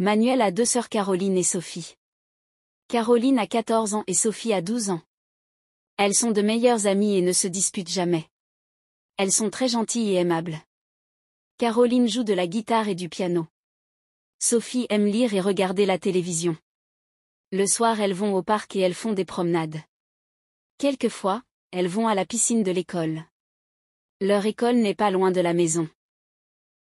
Manuel a deux sœurs Caroline et Sophie. Caroline a 14 ans et Sophie a 12 ans. Elles sont de meilleures amies et ne se disputent jamais. Elles sont très gentilles et aimables. Caroline joue de la guitare et du piano. Sophie aime lire et regarder la télévision. Le soir elles vont au parc et elles font des promenades. Quelquefois, elles vont à la piscine de l'école. Leur école n'est pas loin de la maison.